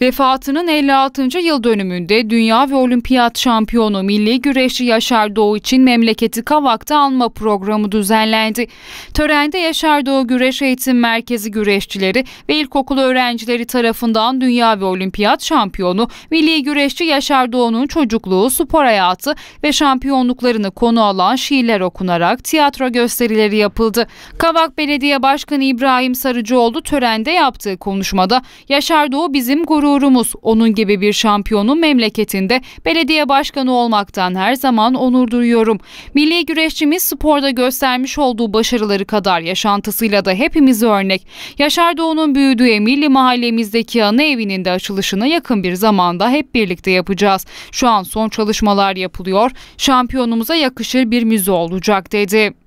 Vefatının 56. yıl dönümünde dünya ve olimpiyat şampiyonu milli güreşçi Yaşar Doğu için memleketi Kavak'ta alma programı düzenlendi. Törende Yaşar Doğu Güreş Eğitim Merkezi güreşçileri ve ilkokul öğrencileri tarafından dünya ve olimpiyat şampiyonu milli güreşçi Yaşar Doğu'nun çocukluğu, spor hayatı ve şampiyonluklarını konu alan şiirler okunarak tiyatro gösterileri yapıldı. Kavak Belediye Başkanı İbrahim Sarıcıoğlu törende yaptığı konuşmada Yaşar Doğu bizim gurur gururumuz. Onun gibi bir şampiyonun memleketinde belediye başkanı olmaktan her zaman onur duyuyorum. Milli güreşçimiz sporda göstermiş olduğu başarıları kadar yaşantısıyla da hepimiz örnek. Yaşar Doğu'nun büyüdüğü milli mahallemizdeki ana evinin de açılışına yakın bir zamanda hep birlikte yapacağız. Şu an son çalışmalar yapılıyor. Şampiyonumuza yakışır bir müze olacak dedi.